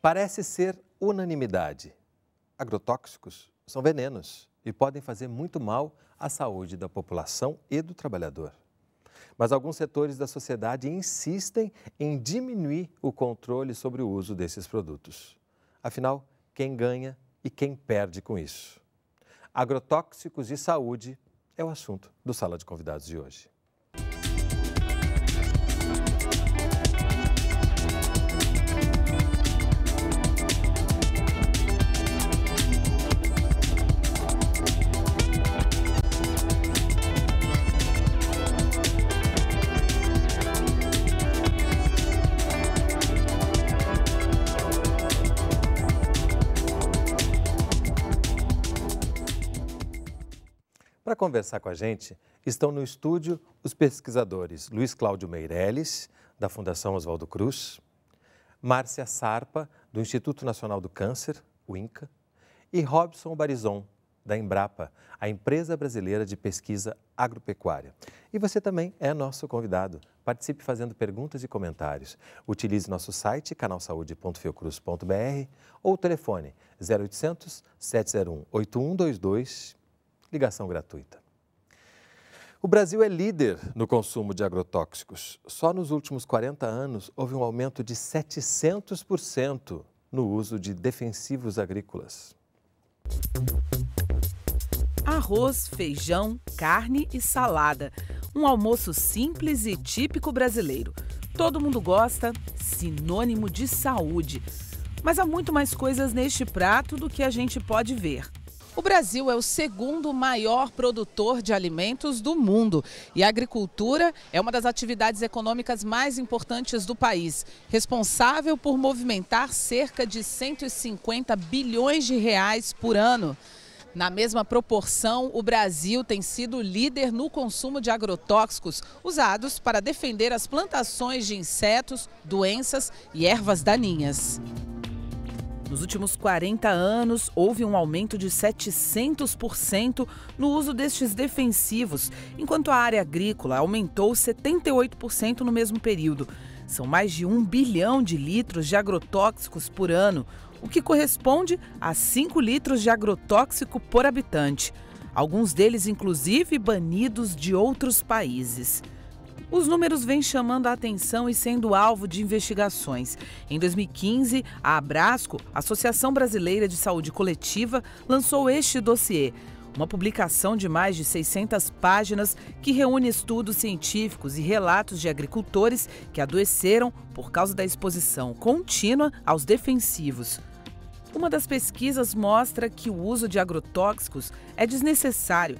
parece ser unanimidade. Agrotóxicos são venenos e podem fazer muito mal à saúde da população e do trabalhador. Mas alguns setores da sociedade insistem em diminuir o controle sobre o uso desses produtos. Afinal, quem ganha e quem perde com isso? Agrotóxicos e saúde é o assunto do Sala de Convidados de hoje. conversar com a gente, estão no estúdio os pesquisadores Luiz Cláudio Meirelles, da Fundação Oswaldo Cruz, Márcia Sarpa, do Instituto Nacional do Câncer, o INCA, e Robson Barizon, da Embrapa, a empresa brasileira de pesquisa agropecuária. E você também é nosso convidado. Participe fazendo perguntas e comentários. Utilize nosso site canalsaude.fiocruz.br ou telefone 0800 701 8122 Ligação gratuita. O Brasil é líder no consumo de agrotóxicos. Só nos últimos 40 anos houve um aumento de 700% no uso de defensivos agrícolas. Arroz, feijão, carne e salada. Um almoço simples e típico brasileiro. Todo mundo gosta, sinônimo de saúde. Mas há muito mais coisas neste prato do que a gente pode ver. O Brasil é o segundo maior produtor de alimentos do mundo e a agricultura é uma das atividades econômicas mais importantes do país, responsável por movimentar cerca de 150 bilhões de reais por ano. Na mesma proporção, o Brasil tem sido líder no consumo de agrotóxicos usados para defender as plantações de insetos, doenças e ervas daninhas. Nos últimos 40 anos, houve um aumento de 700% no uso destes defensivos, enquanto a área agrícola aumentou 78% no mesmo período. São mais de 1 bilhão de litros de agrotóxicos por ano, o que corresponde a 5 litros de agrotóxico por habitante. Alguns deles, inclusive, banidos de outros países. Os números vêm chamando a atenção e sendo alvo de investigações. Em 2015, a Abrasco, Associação Brasileira de Saúde Coletiva, lançou este dossiê. Uma publicação de mais de 600 páginas que reúne estudos científicos e relatos de agricultores que adoeceram por causa da exposição contínua aos defensivos. Uma das pesquisas mostra que o uso de agrotóxicos é desnecessário,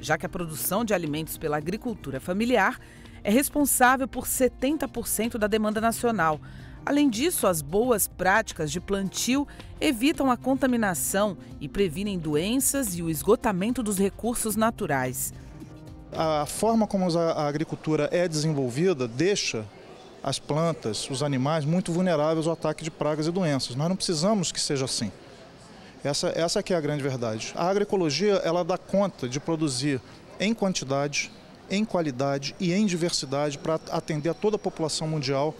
já que a produção de alimentos pela agricultura familiar é responsável por 70% da demanda nacional. Além disso, as boas práticas de plantio evitam a contaminação e previnem doenças e o esgotamento dos recursos naturais. A forma como a agricultura é desenvolvida deixa as plantas, os animais muito vulneráveis ao ataque de pragas e doenças. Nós não precisamos que seja assim. Essa, essa é a grande verdade. A agroecologia ela dá conta de produzir em quantidade em qualidade e em diversidade para atender a toda a população mundial.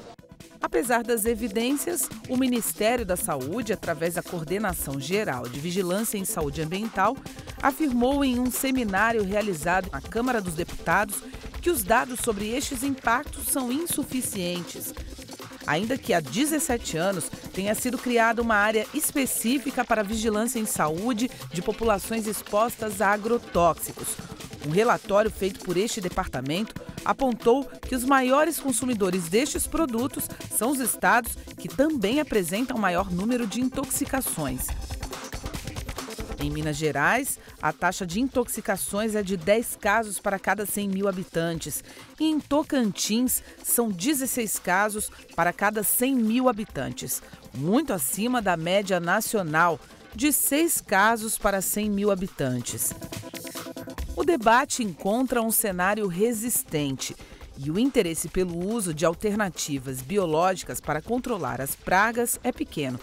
Apesar das evidências, o Ministério da Saúde, através da Coordenação Geral de Vigilância em Saúde Ambiental, afirmou em um seminário realizado na Câmara dos Deputados que os dados sobre estes impactos são insuficientes ainda que há 17 anos tenha sido criada uma área específica para vigilância em saúde de populações expostas a agrotóxicos. Um relatório feito por este departamento apontou que os maiores consumidores destes produtos são os estados que também apresentam maior número de intoxicações. Em Minas Gerais, a taxa de intoxicações é de 10 casos para cada 100 mil habitantes. E em Tocantins, são 16 casos para cada 100 mil habitantes, muito acima da média nacional, de 6 casos para 100 mil habitantes. O debate encontra um cenário resistente e o interesse pelo uso de alternativas biológicas para controlar as pragas é pequeno,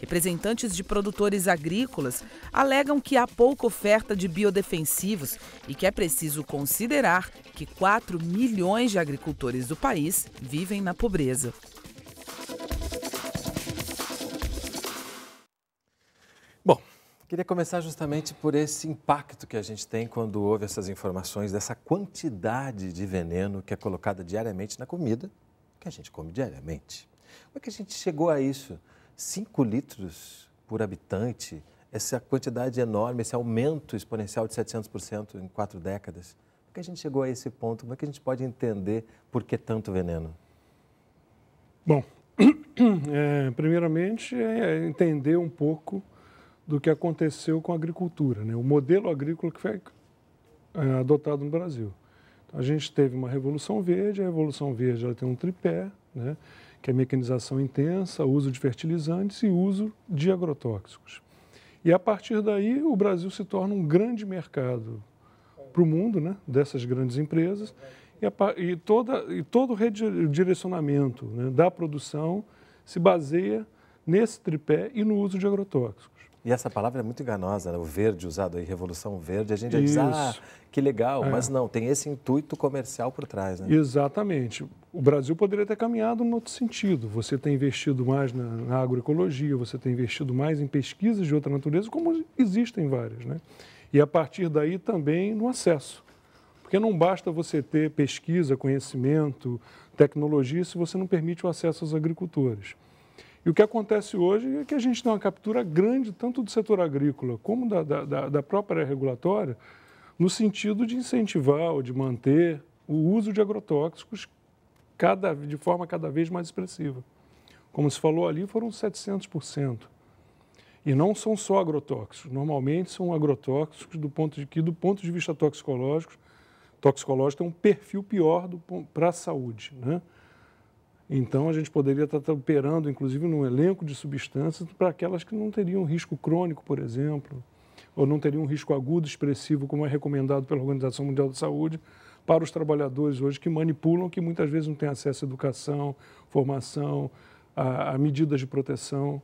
Representantes de produtores agrícolas alegam que há pouca oferta de biodefensivos e que é preciso considerar que 4 milhões de agricultores do país vivem na pobreza. Bom, queria começar justamente por esse impacto que a gente tem quando ouve essas informações dessa quantidade de veneno que é colocada diariamente na comida que a gente come diariamente. Como é que a gente chegou a isso? 5 litros por habitante, essa quantidade enorme, esse aumento exponencial de 700% em quatro décadas. Como que a gente chegou a esse ponto? Como é que a gente pode entender por que tanto veneno? Bom, é, primeiramente é, é entender um pouco do que aconteceu com a agricultura, né? o modelo agrícola que foi é, adotado no Brasil. a gente teve uma Revolução Verde, a Revolução Verde ela tem um tripé, né? que é mecanização intensa, uso de fertilizantes e uso de agrotóxicos. E a partir daí, o Brasil se torna um grande mercado para o mundo, né, dessas grandes empresas, e, a, e, toda, e todo o redirecionamento né, da produção se baseia nesse tripé e no uso de agrotóxicos. E essa palavra é muito enganosa, né? o verde usado aí, revolução verde, a gente já diz, ah, que legal, é. mas não, tem esse intuito comercial por trás. Né? Exatamente. O Brasil poderia ter caminhado em outro sentido. Você tem investido mais na, na agroecologia, você tem investido mais em pesquisas de outra natureza, como existem várias. Né? E a partir daí também no acesso. Porque não basta você ter pesquisa, conhecimento, tecnologia, se você não permite o acesso aos agricultores. E o que acontece hoje é que a gente tem uma captura grande, tanto do setor agrícola como da, da, da própria regulatória, no sentido de incentivar ou de manter o uso de agrotóxicos cada, de forma cada vez mais expressiva. Como se falou ali, foram 700%. E não são só agrotóxicos, normalmente são agrotóxicos do ponto de que, do ponto de vista toxicológico, toxicológico tem um perfil pior para a saúde, né? Então, a gente poderia estar tá operando, inclusive, num elenco de substâncias para aquelas que não teriam risco crônico, por exemplo, ou não teriam risco agudo expressivo, como é recomendado pela Organização Mundial da Saúde, para os trabalhadores hoje que manipulam, que muitas vezes não têm acesso à educação, formação, a, a medidas de proteção.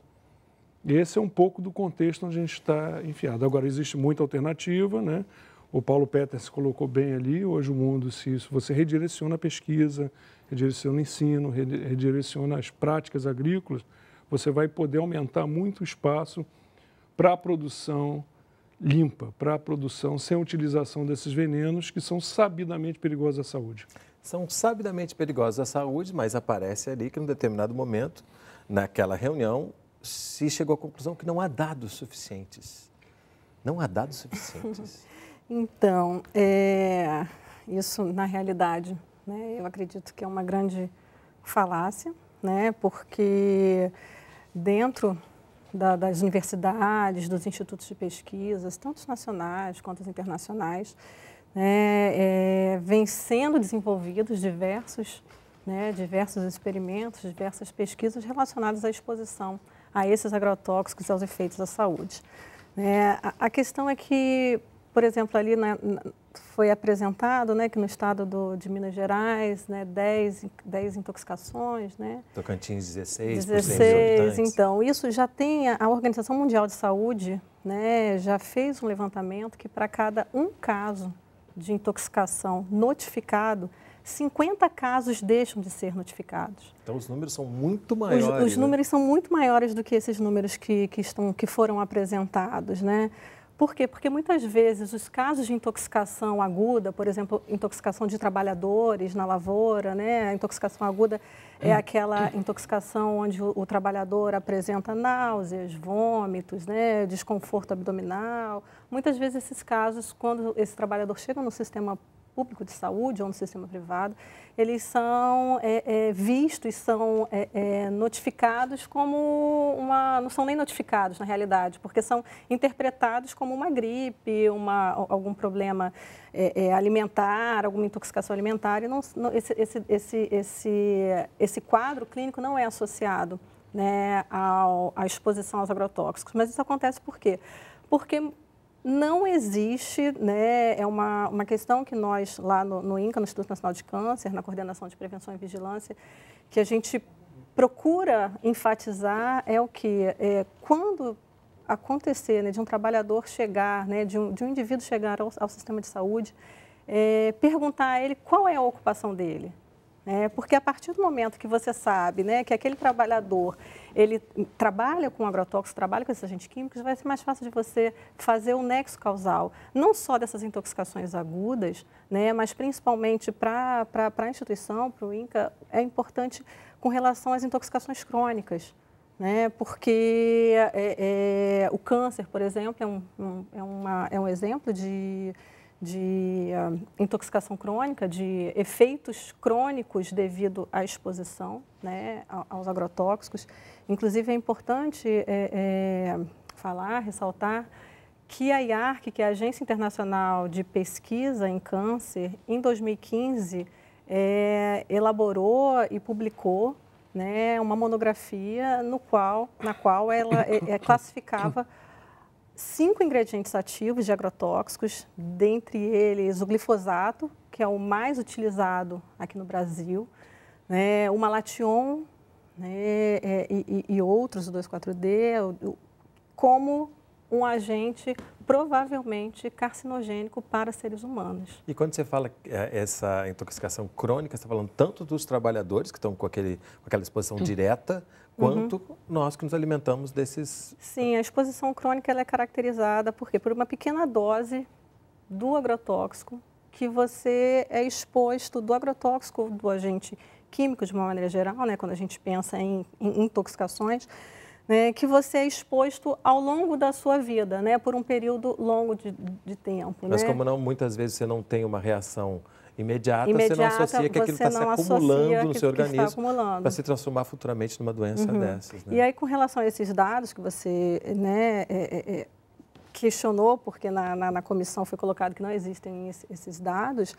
Esse é um pouco do contexto onde a gente está enfiado. Agora, existe muita alternativa, né? O Paulo Peters colocou bem ali, hoje o mundo, se isso, você redireciona a pesquisa, redireciona o ensino, redireciona as práticas agrícolas, você vai poder aumentar muito o espaço para a produção limpa, para a produção sem utilização desses venenos que são sabidamente perigosos à saúde. São sabidamente perigosos à saúde, mas aparece ali que, em determinado momento, naquela reunião, se chegou à conclusão que não há dados suficientes. Não há dados suficientes. então, é... isso, na realidade, né? Eu acredito que é uma grande falácia, né? porque dentro da, das universidades, dos institutos de pesquisas, tanto nacionais quanto internacionais, né, é, vem sendo desenvolvidos diversos, né, diversos experimentos, diversas pesquisas relacionadas à exposição a esses agrotóxicos e aos efeitos à saúde. É, a questão é que por exemplo, ali na, na, foi apresentado né, que no estado do, de Minas Gerais, né, 10, intoxicações. Né, Tocantins, 16, 16 Então, isso já tem, a Organização Mundial de Saúde né, já fez um levantamento que para cada um caso de intoxicação notificado, 50 casos deixam de ser notificados. Então os números são muito maiores. Os, os né? números são muito maiores do que esses números que, que, estão, que foram apresentados, né? Por quê? Porque muitas vezes os casos de intoxicação aguda, por exemplo, intoxicação de trabalhadores na lavoura, né? A intoxicação aguda é hum. aquela intoxicação onde o, trabalhador apresenta náuseas, vômitos, né? desconforto abdominal. Muitas vezes esses casos, quando esse trabalhador chega no sistema público de saúde ou no sistema privado, eles são é, é, vistos, são é, é, notificados como uma. não são nem notificados na realidade, porque são interpretados como uma gripe, uma, algum problema é, é, alimentar, alguma intoxicação alimentar, e não, não esse, esse, esse, esse, esse quadro clínico não é associado né, ao, à exposição aos agrotóxicos. Mas isso acontece por quê? Porque não existe, né, é uma, uma questão que nós lá no, no INCA, no Instituto Nacional de Câncer, na Coordenação de Prevenção e Vigilância, que a gente procura enfatizar é o que? É, quando acontecer né, de um trabalhador chegar, né, de, um, de um indivíduo chegar ao, ao sistema de saúde, é, perguntar a ele qual é a ocupação dele, é, porque a partir do momento que você sabe né, que aquele trabalhador ele trabalha com agrotóxicos, trabalha com esses agentes químicos, vai ser mais fácil de você fazer o nexo causal, não só dessas intoxicações agudas, né, mas principalmente para a instituição, para o INCA, é importante com relação às intoxicações crônicas. Né, porque é, é, o câncer, por exemplo, é um, um, é uma, é um exemplo de de uh, intoxicação crônica, de efeitos crônicos devido à exposição né, aos agrotóxicos. Inclusive, é importante é, é, falar, ressaltar que a IARC, que é a Agência Internacional de Pesquisa em Câncer, em 2015 é, elaborou e publicou né, uma monografia no qual, na qual ela é, é classificava cinco ingredientes ativos de agrotóxicos, dentre eles o glifosato, que é o mais utilizado aqui no Brasil, né, o malation né, é, e, e, e, outros, o 2,4-D, como um agente provavelmente carcinogênico para seres humanos. E quando você fala é, essa intoxicação crônica, você está falando tanto dos trabalhadores que estão com, aquele, com aquela exposição direta quanto uhum. nós que nos alimentamos desses. Sim, a exposição crônica é caracterizada por quê? por uma pequena dose do agrotóxico que você é exposto do agrotóxico do agente químico de uma maneira geral, né? Quando a gente pensa em, em intoxicações, né, que você é exposto ao longo da sua vida, né, por um período longo de, de tempo. Mas né? como não, muitas vezes você não tem uma reação imediata, imediata você não associa que aquilo está se acumulando no seu organismo para se transformar futuramente numa doença uhum. dessas. Né? E aí, com relação a esses dados que você né, é, é, é questionou, porque na, na, na, comissão foi colocado que não existem esses dados,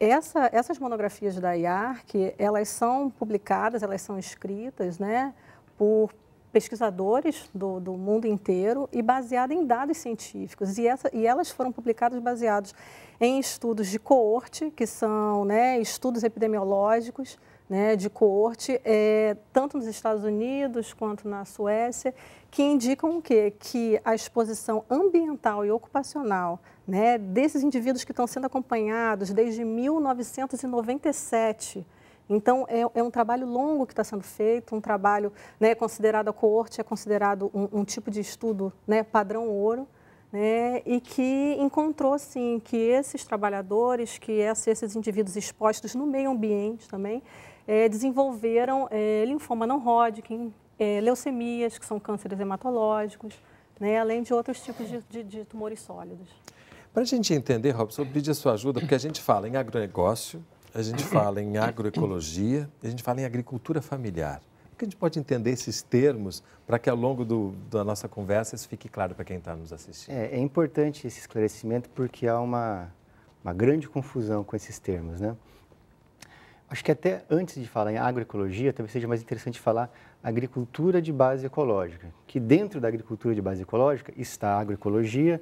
essa, essas monografias da IARC, elas são publicadas, elas são escritas, né? Por pesquisadores do, do mundo inteiro e baseada em dados científicos. E, essa, e elas foram publicadas baseados em estudos de coorte, que são né, estudos epidemiológicos né, de coorte, é, tanto nos Estados Unidos quanto na Suécia, que indicam o quê? Que a exposição ambiental e ocupacional né, desses indivíduos que estão sendo acompanhados desde 1997 então, é, é, um trabalho longo que está sendo feito, um trabalho né, considerado a coorte, é considerado um, um tipo de estudo né, padrão ouro, né, e que encontrou, sim, que esses trabalhadores, que esses indivíduos expostos no meio ambiente também, é, desenvolveram é, linfoma não Hodgkin, eh, leucemias, que são cânceres hematológicos, né, além de outros tipos de, de, de tumores sólidos. Para a gente entender, Robson, eu pedi a sua ajuda, porque a gente fala em agronegócio, a gente fala em agroecologia, a gente fala em agricultura familiar. O é que a gente pode entender esses termos para que ao longo do, da nossa conversa isso fique claro para quem está nos assistindo? É, é, importante esse esclarecimento porque há uma, uma grande confusão com esses termos, né? Acho que até antes de falar em agroecologia, talvez seja mais interessante falar agricultura de base ecológica, que dentro da agricultura de base ecológica está a agroecologia,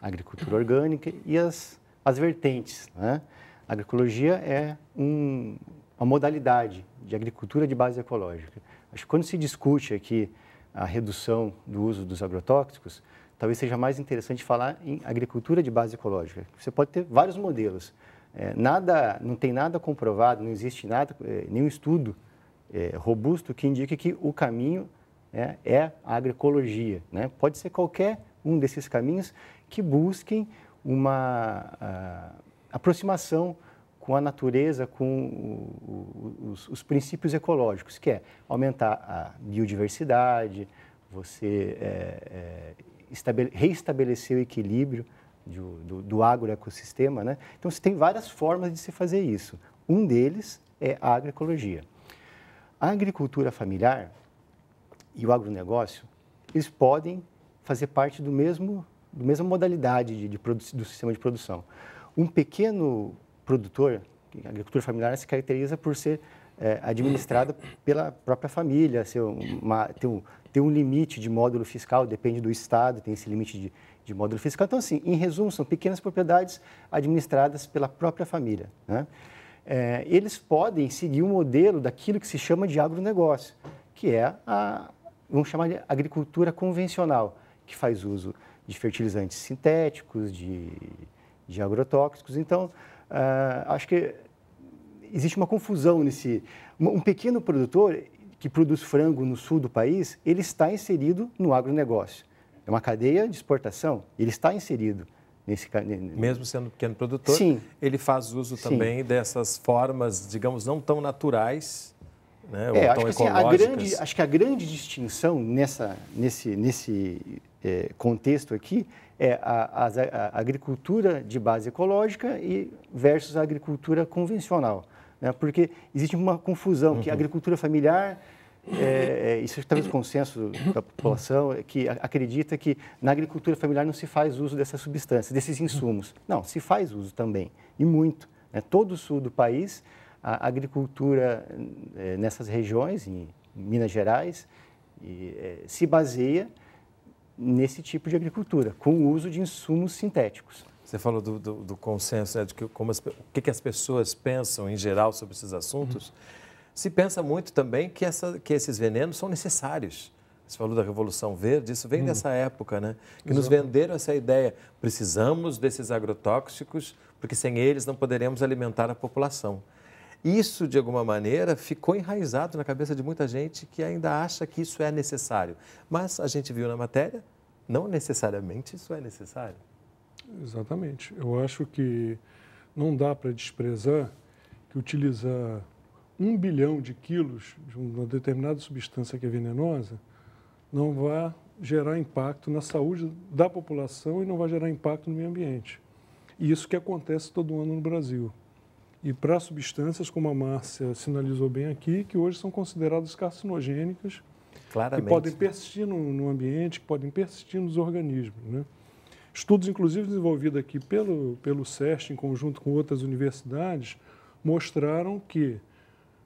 a agricultura orgânica e as, as vertentes, né? A agroecologia é um, uma modalidade de agricultura de base ecológica. Acho que quando se discute aqui a redução do uso dos agrotóxicos, talvez seja mais interessante falar em agricultura de base ecológica. Você pode ter vários modelos. É, nada, não tem nada comprovado, não existe nada, é, nenhum estudo é, robusto que indique que o caminho é, é a agroecologia. Né? Pode ser qualquer um desses caminhos que busquem uma, ah, aproximação com a natureza, com os, os princípios ecológicos, que é aumentar a biodiversidade, você é, é, reestabelecer o equilíbrio do, do, do agroecossistema. Né? Então, você tem várias formas de se fazer isso. Um deles é a agroecologia. A agricultura familiar e o agronegócio, eles podem fazer parte do mesmo, do mesma modalidade de, de do sistema de produção. Um pequeno produtor, a agricultura familiar se caracteriza por ser é, administrada pela própria família, ser uma, ter, um, ter um limite de módulo fiscal, depende do Estado, tem esse limite de, de módulo fiscal. Então, assim, em resumo, são pequenas propriedades administradas pela própria família. Né? É, eles podem seguir o um modelo daquilo que se chama de agronegócio, que é a, vamos chamar de agricultura convencional, que faz uso de fertilizantes sintéticos, de de agrotóxicos. Então, uh, acho que existe uma confusão nesse. Um pequeno produtor que produz frango no sul do país, ele está inserido no agronegócio. É uma cadeia de exportação, ele está inserido. Nesse... Mesmo sendo pequeno produtor, Sim. ele faz uso também Sim. dessas formas, digamos, não tão naturais né? É, acho, que, assim, a grande, acho que a grande distinção nessa, nesse, nesse é, contexto aqui é a, a, a agricultura de base ecológica e versus a agricultura convencional. Né? Porque existe uma confusão, que a uhum. agricultura familiar é, é, isso é está no consenso da população, é que acredita que na agricultura familiar não se faz uso dessas substâncias, desses insumos. Não, se faz uso também, e muito. Né? Todo o sul do país, a agricultura é, nessas regiões, em Minas Gerais, e, é, se baseia nesse tipo de agricultura, com o uso de insumos sintéticos. Você falou do, do, do consenso, né, de que, como as, o que, que, as pessoas pensam em geral sobre esses assuntos. Uhum. Se pensa muito também que, essa, que esses venenos são necessários. Você falou da Revolução Verde, isso vem uhum. dessa época, né? Que Exato. nos venderam essa ideia. Precisamos desses agrotóxicos, porque sem eles não poderemos alimentar a população. Isso, de alguma maneira, ficou enraizado na cabeça de muita gente que ainda acha que isso é necessário. Mas a gente viu na matéria, não necessariamente isso é necessário. Exatamente. Eu acho que não dá para desprezar que utilizar um bilhão de quilos de uma determinada substância que é venenosa não vai gerar impacto na saúde da população e não vai gerar impacto no meio ambiente. E isso que acontece todo ano no Brasil e para substâncias, como a Márcia sinalizou bem aqui, que hoje são consideradas carcinogênicas, Claramente. que podem persistir no, no ambiente, que podem persistir nos organismos. Né? Estudos, inclusive, desenvolvidos aqui pelo, pelo SEST, em conjunto com outras universidades, mostraram que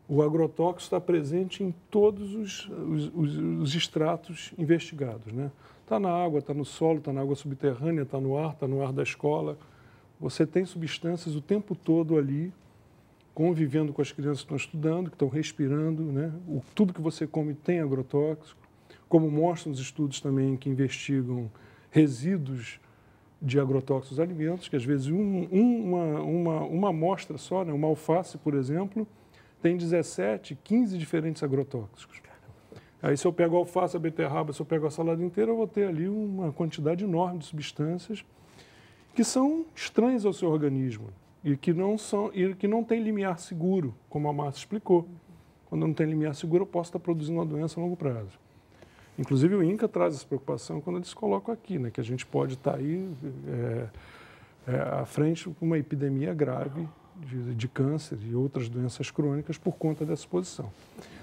o agrotóxico está presente em todos os, os, os, estratos investigados. Né? Está na água, está no solo, está na água subterrânea, está no ar, está no ar da escola. Você tem substâncias o tempo todo ali convivendo com as crianças que estão estudando, que estão respirando, né? O, tudo que você come tem agrotóxico, como mostram os estudos também que investigam resíduos de agrotóxicos alimentos, que às vezes um, um, uma, uma, uma amostra só, né? uma alface, por exemplo, tem 17, 15 diferentes agrotóxicos. Aí, se eu pego a alface, a beterraba, se eu pego a salada inteira, eu vou ter ali uma quantidade enorme de substâncias que são estranhas ao seu organismo e que não são e que não tem limiar seguro, como a Márcia explicou. Quando não tem limiar seguro, eu posso estar produzindo uma doença a longo prazo. Inclusive o INCA traz essa preocupação quando eles colocam aqui, né, que a gente pode estar aí é, é, à frente com uma epidemia grave de, de, câncer e outras doenças crônicas por conta dessa exposição.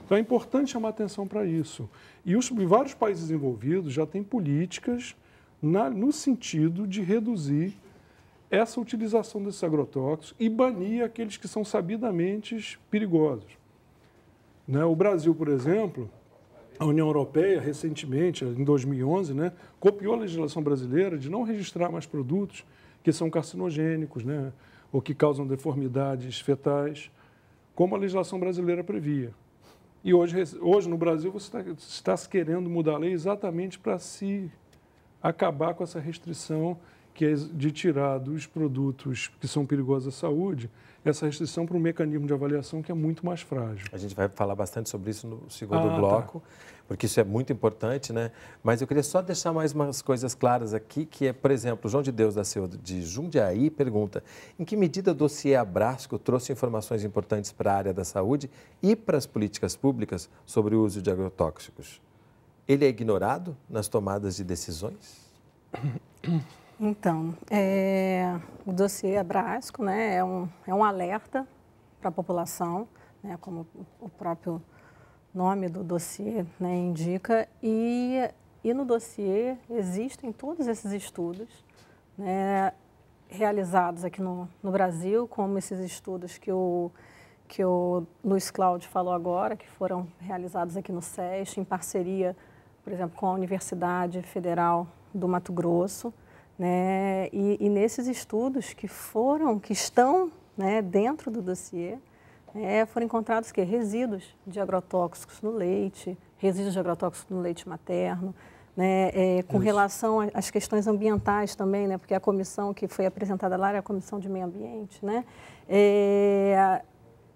Então é importante chamar atenção para isso. E os vários países envolvidos já têm políticas na, no sentido de reduzir essa utilização desses agrotóxicos e banir aqueles que são sabidamente perigosos. Né? O Brasil, por exemplo, a União Europeia, recentemente, em 2011, né, copiou a legislação brasileira de não registrar mais produtos que são carcinogênicos né, ou que causam deformidades fetais, como a legislação brasileira previa. E hoje, hoje no Brasil, você está, está se querendo mudar a lei exatamente para se acabar com essa restrição que é de tirar dos produtos que são perigosos à saúde essa restrição para um mecanismo de avaliação que é muito mais frágil. A gente vai falar bastante sobre isso no segundo ah, tá. bloco, tá. porque isso é muito importante, né? Mas eu queria só deixar mais umas coisas claras aqui, que é, por exemplo, João de Deus da Silva de Jundiaí pergunta: em que medida o dossiê Abrasco trouxe informações importantes para a área da saúde e para as políticas públicas sobre o uso de agrotóxicos? Ele é ignorado nas tomadas de decisões? Então, é, o dossiê Abrasco né, é, um, é um alerta para a população, né, como o próprio nome do dossiê né, indica, e, e no dossiê existem todos esses estudos né, realizados aqui no, no Brasil, como esses estudos que o, que o Luiz Cláudio falou agora, que foram realizados aqui no SESC, em parceria, por exemplo, com a Universidade Federal do Mato Grosso, né? E, e, nesses estudos que foram, que estão né, dentro do dossiê, né, foram encontrados que resíduos de agrotóxicos no leite, resíduos de agrotóxicos no leite materno, né, é, com Isso. relação às questões ambientais também, né, porque a comissão que foi apresentada lá era a comissão de meio ambiente, né, é,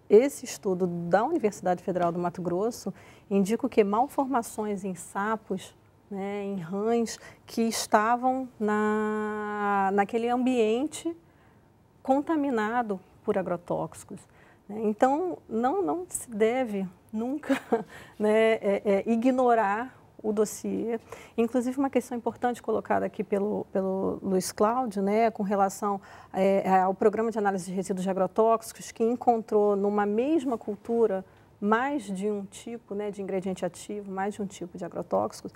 esse estudo da Universidade Federal do Mato Grosso indica que malformações em sapos né, em rãs que estavam na, naquele ambiente contaminado por agrotóxicos. Né? Então, não, não se deve nunca né, é, é, ignorar o dossiê. Inclusive, uma questão importante colocada aqui pelo, pelo Luiz Cláudio, né, com relação é, ao programa de análise de resíduos de agrotóxicos, que encontrou numa mesma cultura mais de um tipo né, de ingrediente ativo, mais de um tipo de agrotóxicos.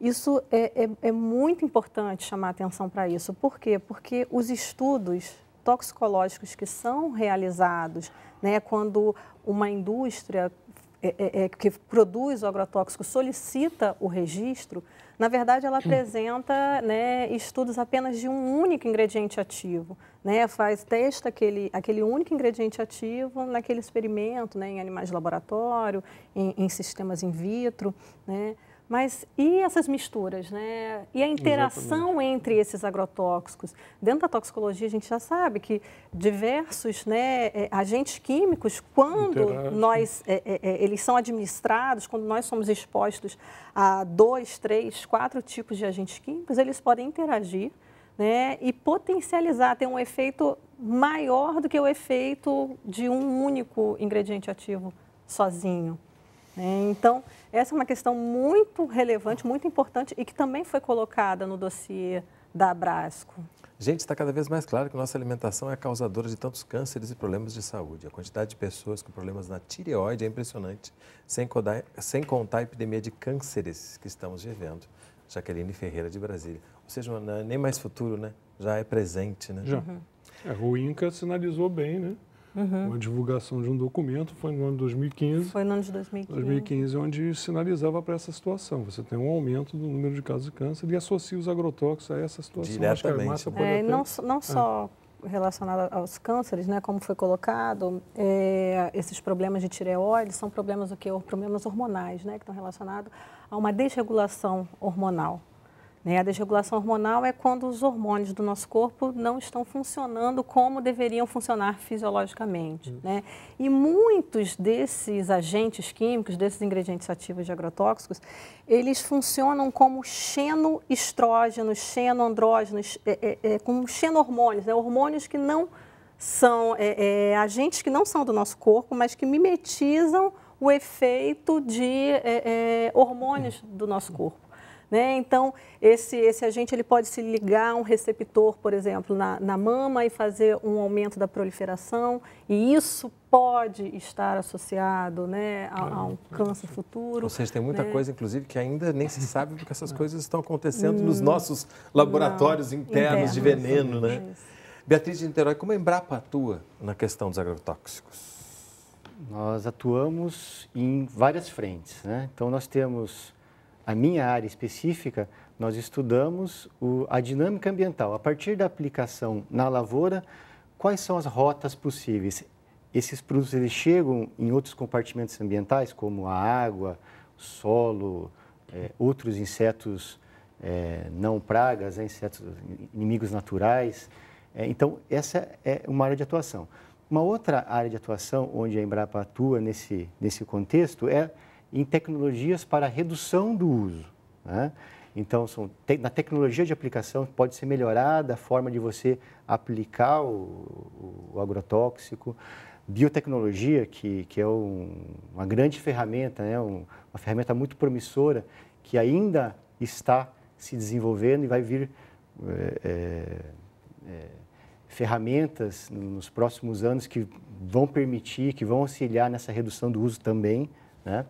Isso é, é, é muito importante chamar atenção para isso. Por quê? Porque os estudos toxicológicos que são realizados, né, quando uma indústria é, é, é que produz o agrotóxico solicita o registro, na verdade ela hum. apresenta né, estudos apenas de um único ingrediente ativo, né, faz testa aquele, aquele único ingrediente ativo naquele experimento, né, em animais de laboratório, em, em sistemas in vitro, né, mas e essas misturas, né? E a interação Exatamente. entre esses agrotóxicos? Dentro da toxicologia, a gente já sabe que diversos né, é, agentes químicos, quando Interagem. nós é, é, é, eles são administrados, quando nós somos expostos a dois, três, quatro tipos de agentes químicos, eles podem interagir né, e potencializar, ter um efeito maior do que o efeito de um único ingrediente ativo sozinho. Né? Então, essa é uma questão muito relevante, muito importante e que também foi colocada no dossiê da Abrasco. Gente, está cada vez mais claro que nossa alimentação é causadora de tantos cânceres e problemas de saúde. A quantidade de pessoas com problemas na tireoide é impressionante, sem, codar, sem contar a epidemia de cânceres que estamos vivendo. Jaqueline Ferreira, de Brasília. Ou seja, não é nem mais futuro, né? Já é presente, né? Já. Uhum. A é Ruinca sinalizou bem, né? uhum. uma divulgação de um documento, foi no ano de 2015. Foi no ano de 2015. 2015, onde sinalizava para essa situação. Você tem um aumento do número de casos de câncer e associa os agrotóxicos a essa situação. Diretamente. Né? É, não, não é. só é. relacionada aos cânceres, né, como foi colocado, é, esses problemas de tireoide são problemas o Problemas hormonais, né, que estão relacionados a uma desregulação hormonal. Né? A desregulação hormonal é quando os hormônios do nosso corpo não estão funcionando como deveriam funcionar fisiologicamente. Uhum. Né? E muitos desses agentes químicos, desses ingredientes ativos de agrotóxicos, eles funcionam como xenoestrógenos, xenoandrógenos, é, é, é, como xenohormônios, né? hormônios que não são é, é, agentes que não são do nosso corpo, mas que mimetizam o efeito de é, hormônios do nosso corpo. Né? Então, esse, esse agente ele pode se ligar a um receptor, por exemplo, na, na mama e fazer um aumento da proliferação, e isso pode estar associado né, a, a um uhum. câncer futuro. Ou seja, tem muita né? coisa, inclusive, que ainda nem se sabe porque essas coisas estão acontecendo nos hum. nossos laboratórios internos, internos, de veneno. Né? Beatriz de Niterói, como a Embrapa atua na questão dos agrotóxicos? Nós atuamos em várias frentes. Né? Então, nós temos a minha área específica, nós estudamos o, a dinâmica ambiental. A partir da aplicação na lavoura, quais são as rotas possíveis? Esses produtos eles chegam em outros compartimentos ambientais, como a água, solo, é, outros insetos é, não pragas, é, insetos inimigos naturais. É, então, essa é uma área de atuação. Uma outra área de atuação onde a Embrapa atua nesse, nesse contexto é em tecnologias para redução do uso. Né? Então, são, te, na tecnologia de aplicação pode ser melhorada a forma de você aplicar o, o, agrotóxico. Biotecnologia, que, que é um, uma grande ferramenta, né? Um, uma ferramenta muito promissora, que ainda está se desenvolvendo e vai vir é, é, ferramentas nos próximos anos que vão permitir, que vão auxiliar nessa redução do uso também. Né?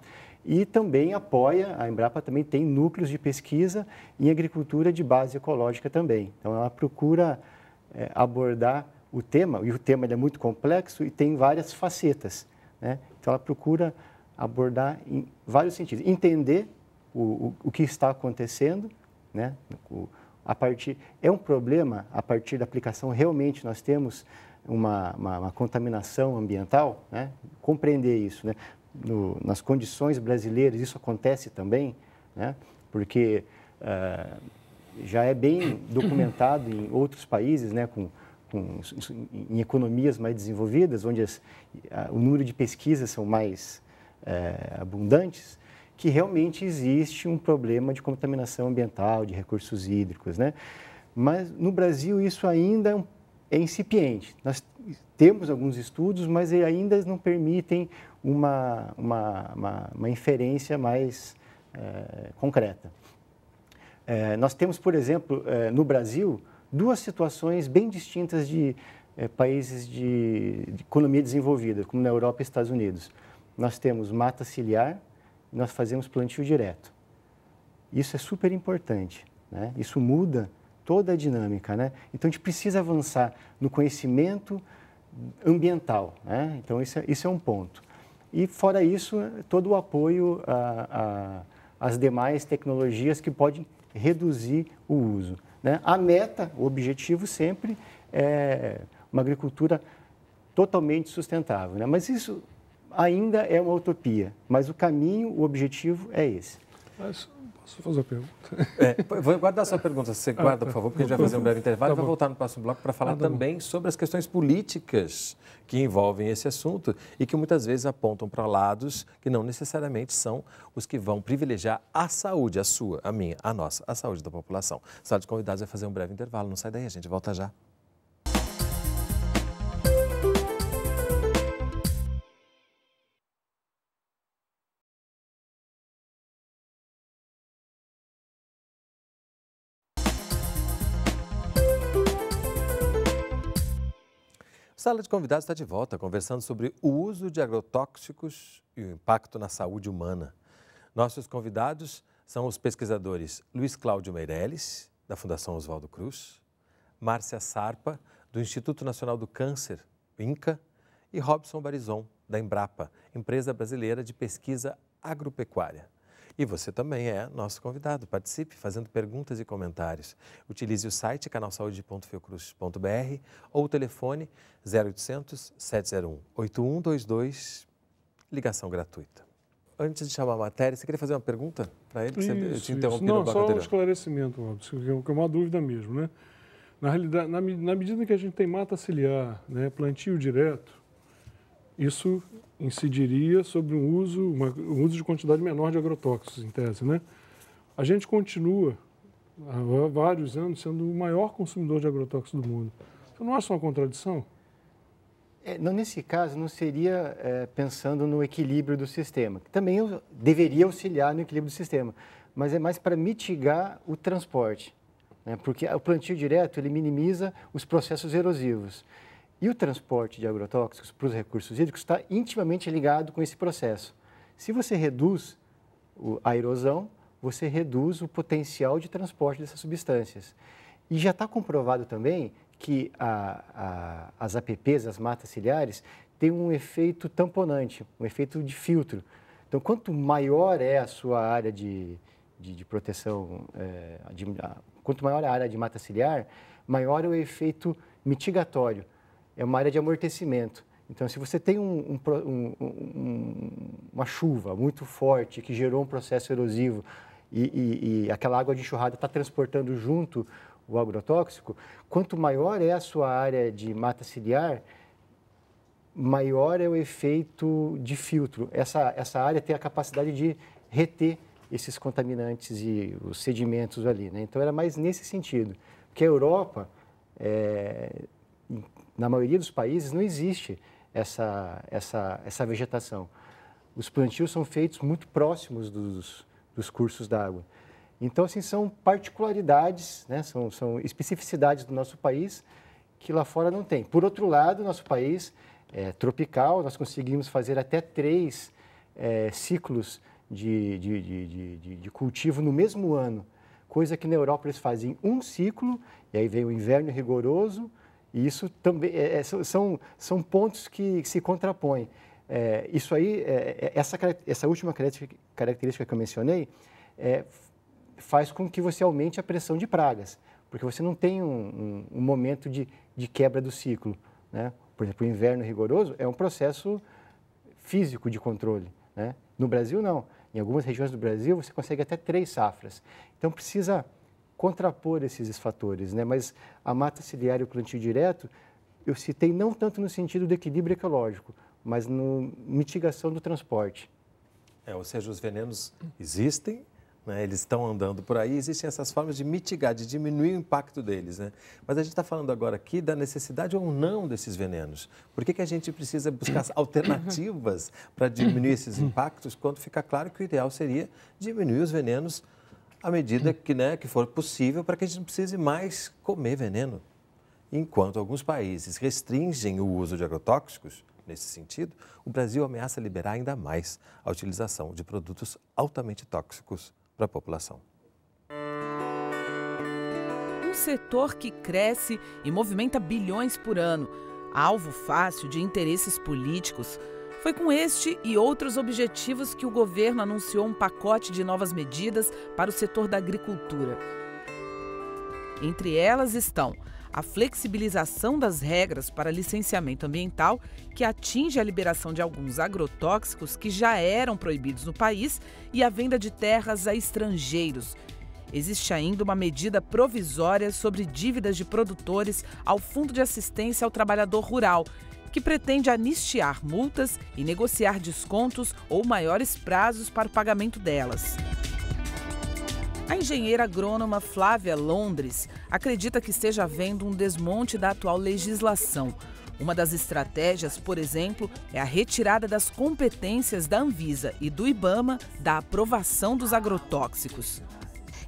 e também apoia, a Embrapa também tem núcleos de pesquisa em agricultura de base ecológica também. Então, ela procura é, abordar o tema, e o tema é muito complexo e tem várias facetas. Né? Então, ela procura abordar em vários sentidos. Entender o, o, o que está acontecendo, né? O, a partir, é um problema a partir da aplicação, realmente nós temos uma, uma, uma contaminação ambiental, né? compreender isso. Né? no, nas condições brasileiras isso acontece também, né? porque uh, já é bem documentado em outros países, né? com, com em economias mais desenvolvidas, onde as, a, o número de pesquisas são mais eh, abundantes, que realmente existe um problema de contaminação ambiental, de recursos hídricos. Né? Mas no Brasil isso ainda é um é incipiente. Nós temos alguns estudos, mas ainda não permitem uma, uma, uma, uma inferência mais é, concreta. É, nós temos, por exemplo, é, no Brasil, duas situações bem distintas de países de, de, economia desenvolvida, como na Europa e Estados Unidos. Nós temos mata ciliar e nós fazemos plantio direto. Isso é super importante, né? isso muda toda a dinâmica. Né? Então, a gente precisa avançar no conhecimento ambiental. Né? Então, isso é, isso é um ponto. E, fora isso, todo o apoio às demais tecnologias que podem reduzir o uso. Né? A meta, o objetivo sempre é uma agricultura totalmente sustentável. Né? Mas isso ainda é uma utopia, mas o caminho, o objetivo é esse. Mas Posso fazer pergunta? É, vou guardar sua pergunta. Você ah, guarda, tá. por favor, porque a gente vai fazer um tá breve intervalo tá e vai voltar no próximo bloco para falar ah, tá também sobre as questões políticas que envolvem esse assunto e que muitas vezes apontam para lados que não necessariamente são os que vão privilegiar a saúde, a sua, a minha, a nossa, a saúde da população. Sala de convidados vai fazer um breve intervalo. Não sai daí, a gente volta já. Sala de Convidados está de volta, conversando sobre o uso de agrotóxicos e o impacto na saúde humana. Nossos convidados são os pesquisadores Luiz Cláudio Meirelles, da Fundação Oswaldo Cruz, Márcia Sarpa, do Instituto Nacional do Câncer, INCA, e Robson Barizon, da Embrapa, empresa brasileira de pesquisa agropecuária. E você também é nosso convidado. Participe fazendo perguntas e comentários. Utilize o site canalsaude.fiocruz.br ou o telefone 0800 701 8122, ligação gratuita. Antes de chamar a matéria, você queria fazer uma pergunta para ele? Isso, eu te interrompi Não, no só anterior. um esclarecimento, Robson, é que é uma dúvida mesmo, né? Na realidade, na, na medida que a gente tem mata ciliar, né, plantio direto, isso incidiria sobre um uso, uma, um uso de quantidade menor de agrotóxicos, em tese. Né? A gente continua, há vários anos, sendo o maior consumidor de agrotóxicos do mundo. Você não acha é uma contradição? É, não, nesse caso, não seria é, pensando no equilíbrio do sistema, que também deveria auxiliar no equilíbrio do sistema, mas é mais para mitigar o transporte, né? porque o plantio direto ele minimiza os processos erosivos. E o transporte de agrotóxicos para os recursos hídricos está intimamente ligado com esse processo. Se você reduz a erosão, você reduz o potencial de transporte dessas substâncias. E já está comprovado também que a, a, as APPs, as matas ciliares, têm um efeito tamponante, um efeito de filtro. Então, quanto maior é a sua área de, de, de proteção, é, de, a, quanto maior a área de mata ciliar, maior é o efeito mitigatório é uma área de amortecimento. Então, se você tem um, um, um, uma chuva muito forte que gerou um processo erosivo e, e, e aquela água de enxurrada está transportando junto o agrotóxico, quanto maior é a sua área de mata ciliar, maior é o efeito de filtro. Essa, essa área tem a capacidade de reter esses contaminantes e os sedimentos ali. Né? Então, era mais nesse sentido. Porque a Europa, é, na maioria dos países não existe essa, essa, essa vegetação. Os plantios são feitos muito próximos dos, dos cursos d'água. Então, assim, são particularidades, né? são, são especificidades do nosso país que lá fora não tem. Por outro lado, nosso país é tropical, nós conseguimos fazer até três é, ciclos de, de, de, de, cultivo no mesmo ano, coisa que na Europa eles fazem um ciclo, e aí vem o inverno rigoroso, e isso também é, é são, são pontos que se contrapõem. É, isso aí, é, é essa, essa última característica que eu mencionei, é, faz com que você aumente a pressão de pragas, porque você não tem um, um, um momento de, de quebra do ciclo. Né? Por exemplo, o inverno rigoroso é um processo físico de controle. Né? No Brasil, não. Em algumas regiões do Brasil, você consegue até três safras. Então, precisa contrapor esses fatores, né? Mas a mata ciliar e o plantio direto, eu citei não tanto no sentido do equilíbrio ecológico, mas no mitigação do transporte. É, ou seja, os venenos existem, né? eles estão andando por aí, existem essas formas de mitigar, de diminuir o impacto deles. Né? Mas a gente está falando agora aqui da necessidade ou não desses venenos. Por que, que a gente precisa buscar alternativas para diminuir esses impactos, quando fica claro que o ideal seria diminuir os venenos à medida que, né, que for possível para que a gente não precise mais comer veneno. Enquanto alguns países restringem o uso de agrotóxicos, nesse sentido, o Brasil ameaça liberar ainda mais a utilização de produtos altamente tóxicos para a população. Um setor que cresce e movimenta bilhões por ano, alvo fácil de interesses políticos. Foi com este e outros objetivos que o governo anunciou um pacote de novas medidas para o setor da agricultura. Entre elas estão a flexibilização das regras para licenciamento ambiental, que atinge a liberação de alguns agrotóxicos que já eram proibidos no país, e a venda de terras a estrangeiros. Existe ainda uma medida provisória sobre dívidas de produtores ao Fundo de Assistência ao Trabalhador Rural, que pretende anistiar multas e negociar descontos ou maiores prazos para o pagamento delas. A engenheira agrônoma Flávia Londres acredita que esteja havendo um desmonte da atual legislação. Uma das estratégias, por exemplo, é a retirada das competências da Anvisa e do Ibama da aprovação dos agrotóxicos.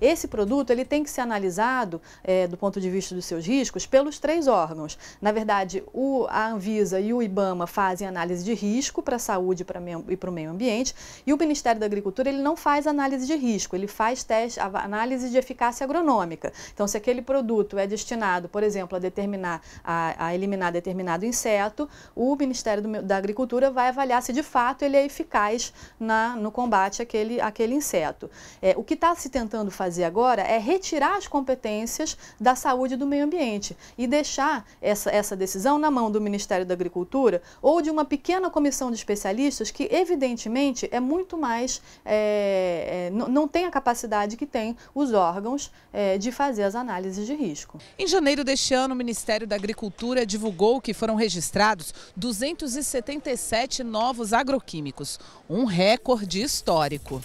Esse produto ele tem que ser analisado é, do ponto de vista dos seus riscos pelos três órgãos. Na verdade, o, a Anvisa e o IBAMA fazem análise de risco para a saúde pra, e para o meio ambiente e o Ministério da Agricultura ele não faz análise de risco, ele faz teste, análise de eficácia agronômica. Então, se aquele produto é destinado, por exemplo, a determinar, a, a eliminar determinado inseto, o Ministério do, da Agricultura vai avaliar se de fato ele é eficaz na, no combate àquele, àquele inseto. É, o que está se tentando fazer fazer agora é retirar as competências da saúde e do meio ambiente e deixar essa, essa decisão na mão do Ministério da Agricultura ou de uma pequena comissão de especialistas que, evidentemente, é muito mais. É, é não tem a capacidade que tem os órgãos é, de fazer as análises de risco. Em janeiro deste ano, o Ministério da Agricultura divulgou que foram registrados 277 novos agroquímicos, um recorde histórico.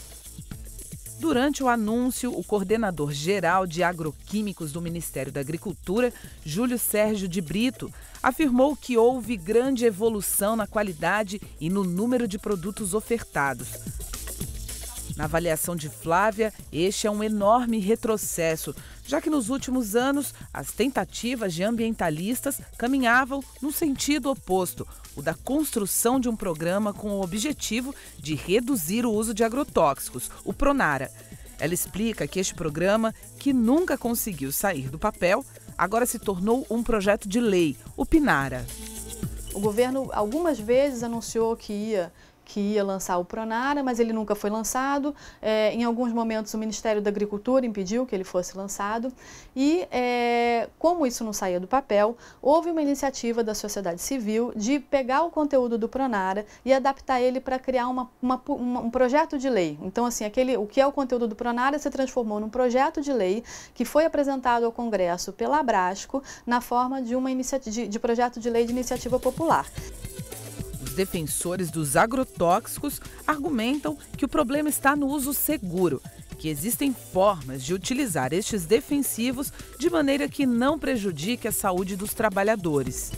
Durante o anúncio, o coordenador geral de agroquímicos do Ministério da Agricultura, Júlio Sérgio de Brito, afirmou que houve grande evolução na qualidade e no número de produtos ofertados. Na avaliação de Flávia, este é um enorme retrocesso, já que nos últimos anos as tentativas de ambientalistas caminhavam no sentido oposto, o da construção de um programa com o objetivo de reduzir o uso de agrotóxicos, o Pronara. Ela explica que este programa, que nunca conseguiu sair do papel, agora se tornou um projeto de lei, o Pinara. O governo algumas vezes anunciou que ia que ia lançar o Pronara, mas ele nunca foi lançado. É, em alguns momentos, o Ministério da Agricultura impediu que ele fosse lançado. E, é, como isso não saía do papel, houve uma iniciativa da sociedade civil de pegar o conteúdo do Pronara e adaptar ele para criar uma, uma, uma, um projeto de lei. Então, assim, aquele, o que é o conteúdo do Pronara se transformou num projeto de lei que foi apresentado ao Congresso pela Abrasco na forma de, uma de, de projeto de lei de iniciativa popular os defensores dos agrotóxicos argumentam que o problema está no uso seguro, que existem formas de utilizar estes defensivos de maneira que não prejudique a saúde dos trabalhadores.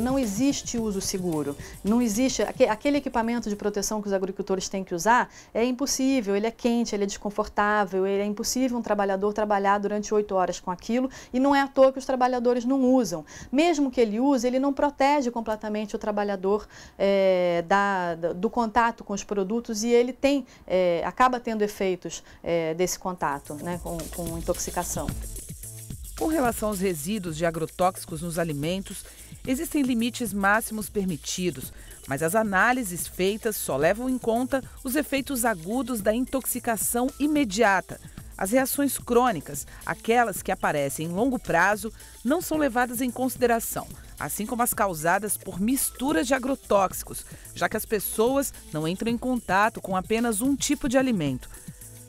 Não existe uso seguro. Não existe. Aquele equipamento de proteção que os agricultores têm que usar é impossível. Ele é quente, ele é desconfortável, ele é impossível um trabalhador trabalhar durante oito horas com aquilo e não é à toa que os trabalhadores não usam. Mesmo que ele use, ele não protege completamente o trabalhador é, da, do contato com os produtos e ele tem, é, acaba tendo efeitos é, desse contato né, com, com intoxicação. Com relação aos resíduos de agrotóxicos nos alimentos, Existem limites máximos permitidos, mas as análises feitas só levam em conta os efeitos agudos da intoxicação imediata. As reações crônicas, aquelas que aparecem em longo prazo, não são levadas em consideração, assim como as causadas por misturas de agrotóxicos, já que as pessoas não entram em contato com apenas um tipo de alimento.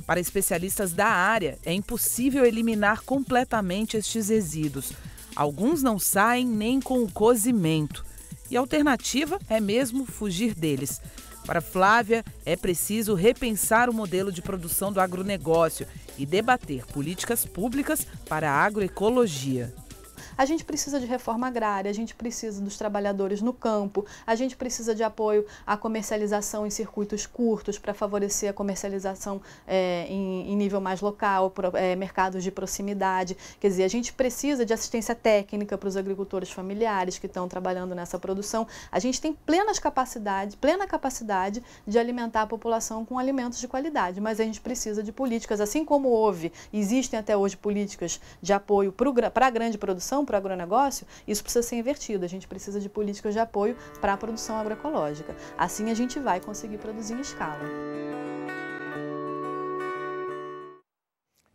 Para especialistas da área, é impossível eliminar completamente estes resíduos Alguns não saem nem com o cozimento. E a alternativa é mesmo fugir deles. Para Flávia, é preciso repensar o modelo de produção do agronegócio e debater políticas públicas para a agroecologia. A gente precisa de reforma agrária, a gente precisa dos trabalhadores no campo, a gente precisa de apoio à comercialização em circuitos curtos para favorecer a comercialização é, em, em, nível mais local, pro, é, mercados de proximidade. Quer dizer, a gente precisa de assistência técnica para os agricultores familiares que estão trabalhando nessa produção. A gente tem plenas capacidade, plena capacidade de alimentar a população com alimentos de qualidade, mas a gente precisa de políticas, assim como houve, existem até hoje políticas de apoio para a grande produção, para o agronegócio, isso precisa ser invertido. A gente precisa de políticas de apoio para a produção agroecológica. Assim a gente vai conseguir produzir em escala.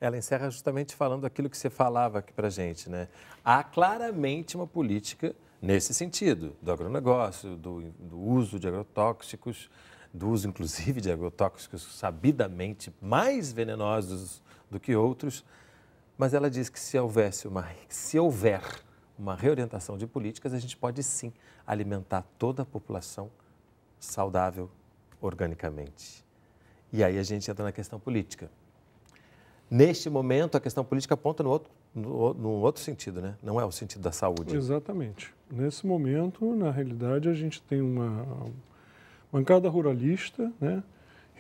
Ela encerra justamente falando aquilo que você falava aqui para gente, né? Há claramente uma política nesse sentido, do agronegócio, do, do uso de agrotóxicos, do uso, inclusive, de agrotóxicos sabidamente mais venenosos do que outros, mas ela diz que se houvesse uma, se houver uma reorientação de políticas, a gente pode sim alimentar toda a população saudável organicamente. E aí a gente entra na questão política. Neste momento, a questão política aponta no outro, no, no, outro sentido, né? Não é o sentido da saúde. Exatamente. Nesse momento, na realidade, a gente tem uma bancada ruralista, né?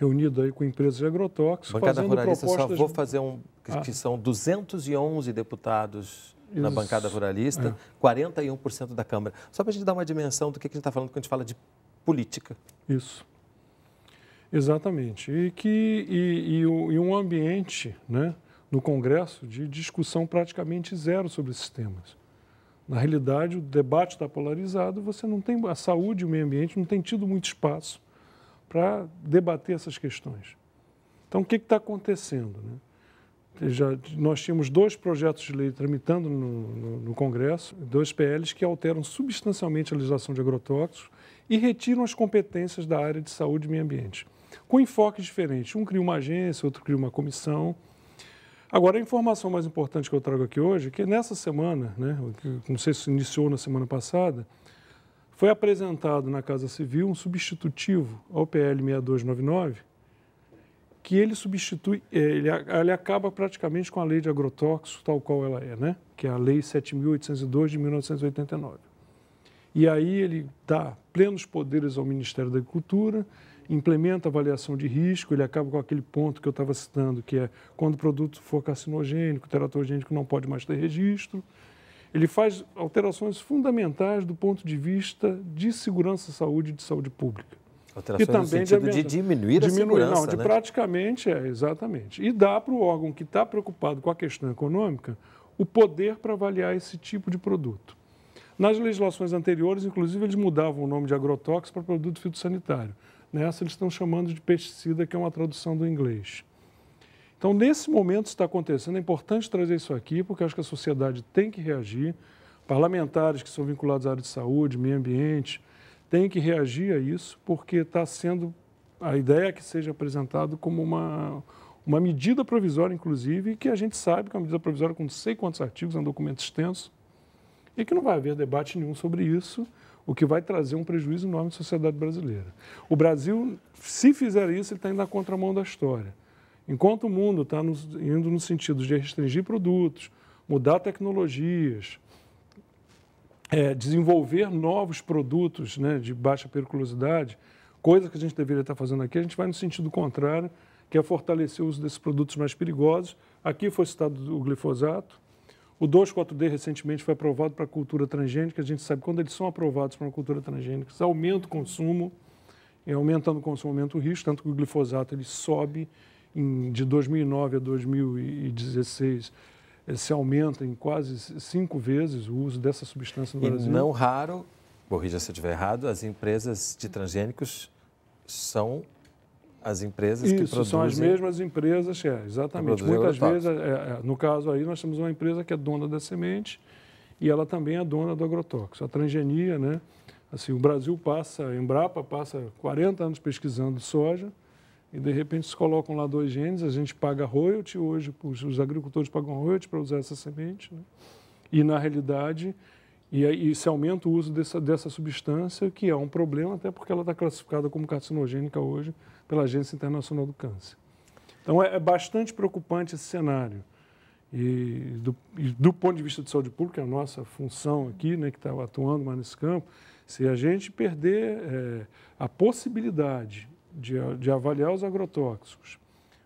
reunido aí com empresas de agrotóxicos. Bancada fazendo Ruralista, propostas... só vou fazer um. Ah. que são 211 deputados Isso. na bancada ruralista, é. 41% da Câmara. Só para a gente dar uma dimensão do que a gente está falando quando a gente fala de política. Isso. Exatamente. E, que, e, e, e um ambiente né, no Congresso de discussão praticamente zero sobre esses temas. Na realidade, o debate está polarizado, você não tem. A saúde e o meio ambiente não tem tido muito espaço para debater essas questões. Então, o que está acontecendo? Né? Já, nós tínhamos dois projetos de lei tramitando no, no, no, Congresso, dois PLs que alteram substancialmente a legislação de agrotóxicos e retiram as competências da área de saúde e meio ambiente, com enfoques diferentes. Um cria uma agência, outro cria uma comissão. Agora, a informação mais importante que eu trago aqui hoje é que nessa semana, né, não sei se iniciou na semana passada, foi apresentado na Casa Civil um substitutivo ao PL 6299, que ele substitui, é, ele, ele acaba praticamente com a lei de agrotóxicos tal qual ela é, né? que é a Lei 7.802 de 1989. E aí ele dá plenos poderes ao Ministério da Agricultura, implementa avaliação de risco, ele acaba com aquele ponto que eu estava citando, que é quando o produto for carcinogênico, teratogênico, não pode mais ter registro ele faz alterações fundamentais do ponto de vista de segurança, saúde e de saúde pública. Alterações e também no sentido de, de diminuir, diminuir a segurança, Não, de né? praticamente, é, exatamente. E dá para o órgão que está preocupado com a questão econômica o poder para avaliar esse tipo de produto. Nas legislações anteriores, inclusive, eles mudavam o nome de agrotóxico para produto fitossanitário. Nessa, eles estão chamando de pesticida, que é uma tradução do inglês. Então, nesse momento está acontecendo, é importante trazer isso aqui, porque acho que a sociedade tem que reagir, parlamentares que são vinculados à área de saúde, meio ambiente, têm que reagir a isso, porque está sendo, a ideia é que seja apresentado como uma, uma medida provisória, inclusive, que a gente sabe que é uma medida provisória com não sei quantos artigos, é um documento extenso, e que não vai haver debate nenhum sobre isso, o que vai trazer um prejuízo enorme à sociedade brasileira. O Brasil, se fizer isso, ele está indo na contramão da história. Enquanto o mundo está indo no sentido de restringir produtos, mudar tecnologias, é, desenvolver novos produtos né, de baixa periculosidade, coisa que a gente deveria estar tá fazendo aqui, a gente vai no sentido contrário, que é fortalecer o uso desses produtos mais perigosos. Aqui foi citado o glifosato. O 2,4-D recentemente foi aprovado para a cultura transgênica. A gente sabe que quando eles são aprovados para uma cultura transgênica, aumenta o consumo. E aumentando o consumo, aumenta o risco, tanto que o glifosato ele sobe em, de 2009 a 2016 eh, se aumenta em quase cinco vezes o uso dessa substância no e Brasil. Não raro, corrija se eu estiver errado, as empresas de transgênicos são as empresas Isso, que produzem... são as mesmas empresas, é, exatamente. Muitas vezes, é, é, no caso aí, nós temos uma empresa que é dona da semente e ela também é dona do agrotóxico. A transgenia, né? Assim, o Brasil passa, a Embrapa passa 40 anos pesquisando soja, e de repente se colocam lá dois genes, a gente paga royalty hoje, os agricultores pagam royalty para usar essa semente, né? e na realidade, e, e se aumenta o uso dessa, dessa substância, que é um problema até porque ela está classificada como carcinogênica hoje pela Agência Internacional do Câncer. Então é, é bastante preocupante esse cenário. E do, e do, ponto de vista de saúde pública, é a nossa função aqui, né, que está atuando mais nesse campo, se a gente perder é, a possibilidade de, de avaliar os agrotóxicos,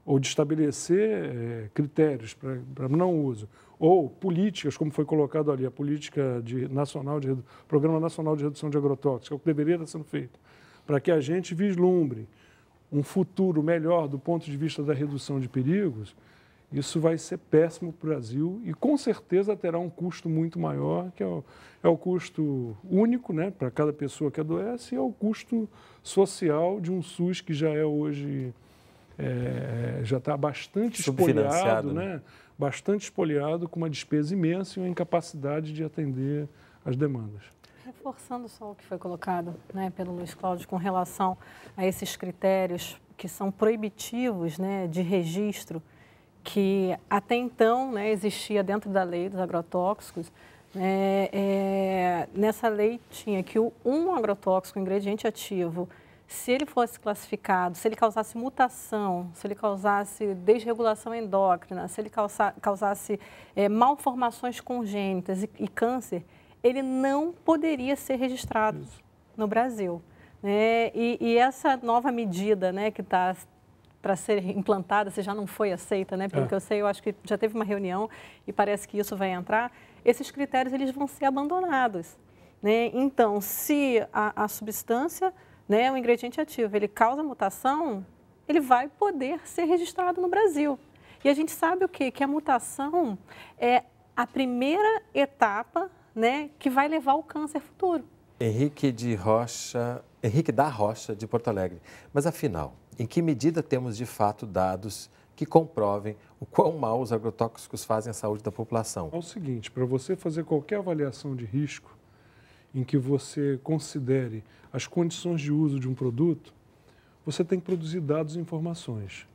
ou de estabelecer é, critérios para não uso, ou políticas, como foi colocado ali, a política de, nacional de Programa Nacional de Redução de Agrotóxicos, é o que deveria estar sendo feito, para que a gente vislumbre um futuro melhor do ponto de vista da redução de perigos, isso vai ser péssimo para o Brasil e com certeza terá um custo muito maior, que é o, é o custo único né, para cada pessoa que adoece e é o custo social de um SUS que já é hoje, é, já está bastante espoliado, né, né? bastante espoliado, com uma despesa imensa e uma incapacidade de atender as demandas. Reforçando só o que foi colocado né, pelo Luiz Cláudio com relação a esses critérios que são proibitivos né, de registro, que até então né, existia dentro da lei dos agrotóxicos. É, é, nessa lei tinha que o, um agrotóxico, ingrediente ativo, se ele fosse classificado, se ele causasse mutação, se ele causasse desregulação endócrina, se ele causa, causasse é, malformações congênitas e, e, câncer, ele não poderia ser registrado Isso. no Brasil. Né? E, e, essa nova medida né, que está para ser implantada, se já não foi aceita, né? Pelo é. que eu sei, eu acho que já teve uma reunião e parece que isso vai entrar. Esses critérios eles vão ser abandonados, né? Então, se a, a substância, né, o é ingrediente ativo, ele causa mutação, ele vai poder ser registrado no Brasil. E a gente sabe o quê? Que a mutação é a primeira etapa, né, que vai levar ao câncer futuro. Henrique de Rocha, Henrique da Rocha de Porto Alegre. Mas afinal, em que medida temos de fato dados que comprovem o quão mal os agrotóxicos fazem à saúde da população. É o seguinte, para você fazer qualquer avaliação de risco em que você considere as condições de uso de um produto, você tem que produzir dados e informações.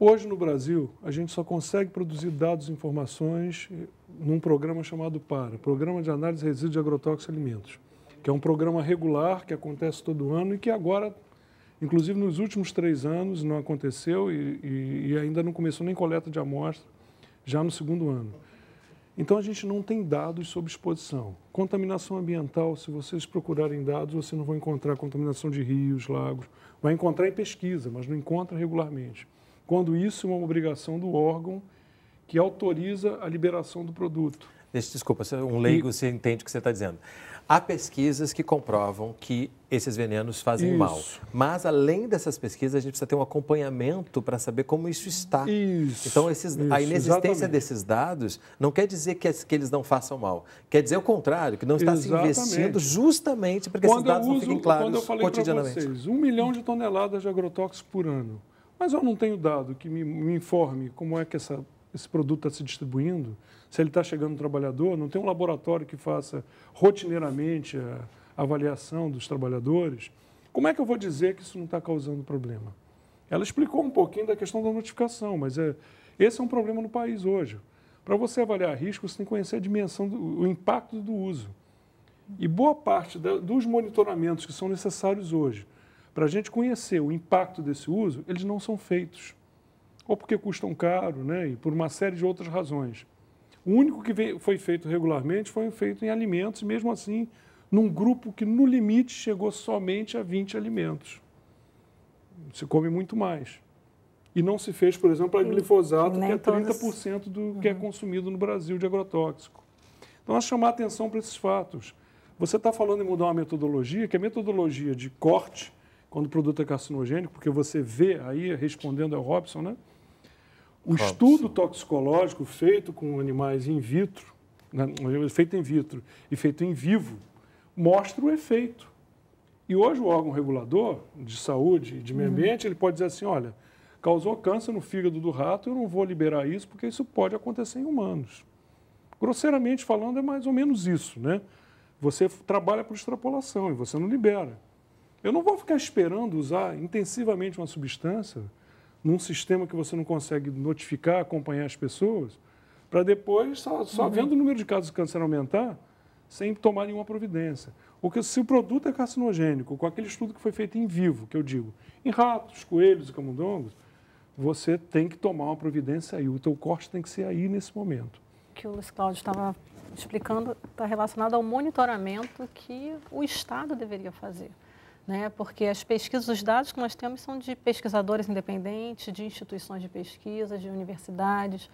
Hoje no Brasil, a gente só consegue produzir dados e informações num programa chamado PARA, Programa de Análise de Resíduos de Agrotóxicos e Alimentos, que é um programa regular que acontece todo ano e que agora Inclusive, nos últimos três anos não aconteceu e, e, e ainda não começou nem coleta de amostra, já no segundo ano. Então, a gente não tem dados sobre exposição. Contaminação ambiental, se vocês procurarem dados, vocês não vão encontrar contaminação de rios, lagos. Vai encontrar em pesquisa, mas não encontra regularmente. Quando isso é uma obrigação do órgão que autoriza a liberação do produto. Desculpa, é um leigo, e... você entende o que você está dizendo. Há pesquisas que comprovam que esses venenos fazem isso. mal. Mas, além dessas pesquisas, a gente precisa ter um acompanhamento para saber como isso está. Isso, então, esses, isso, a inexistência exatamente. desses dados não quer dizer que, que, eles não façam mal. Quer dizer o contrário, que não está exatamente. se investindo justamente para que quando esses dados uso, não fiquem claros quando eu falei cotidianamente. Vocês, um milhão de toneladas de agrotóxicos por ano. Mas eu não tenho dado que me, me informe como é que essa esse produto está se distribuindo, se ele está chegando no trabalhador, não tem um laboratório que faça rotineiramente a avaliação dos trabalhadores. Como é que eu vou dizer que isso não está causando problema? Ela explicou um pouquinho da questão da notificação, mas é, esse é um problema no país hoje. Para você avaliar risco, você tem que conhecer a dimensão, do, o impacto do uso. E boa parte da, dos monitoramentos que são necessários hoje para a gente conhecer o impacto desse uso, eles não são feitos ou porque custam caro, né? e por uma série de outras razões. O único que foi feito regularmente foi feito em alimentos, mesmo assim, num grupo que, no limite, chegou somente a 20 alimentos. Se come muito mais. E não se fez, por exemplo, a glifosato, que é 30% do que é uhum. consumido no Brasil de agrotóxico. Então, é chamar atenção para esses fatos. Você está falando em mudar uma metodologia, que é a metodologia de corte, quando o produto é carcinogênico, porque você vê aí, respondendo ao Robson, né? O estudo toxicológico feito com animais in vitro, né, feito in vitro e feito em vivo, mostra o efeito. E hoje o órgão regulador de saúde e de meio uhum. ambiente, uhum. ele pode dizer assim, olha, causou câncer no fígado do rato, eu não vou liberar isso porque isso pode acontecer em humanos. Grosseiramente falando, é mais ou menos isso, né? Você trabalha por extrapolação e você não libera. Eu não vou ficar esperando usar intensivamente uma substância num sistema que você não consegue notificar, acompanhar as pessoas, para depois, só, só uhum. vendo o número de casos de câncer aumentar, sem tomar nenhuma providência. O que, se o produto é carcinogênico, com aquele estudo que foi feito em vivo, que eu digo, em ratos, coelhos e camundongos, você tem que tomar uma providência aí. O teu corte tem que ser aí nesse momento. Que o Luiz Cláudio estava explicando está relacionado ao monitoramento que o Estado deveria fazer né? porque as pesquisas, os dados que nós temos são de pesquisadores independentes, de instituições de pesquisa, de universidades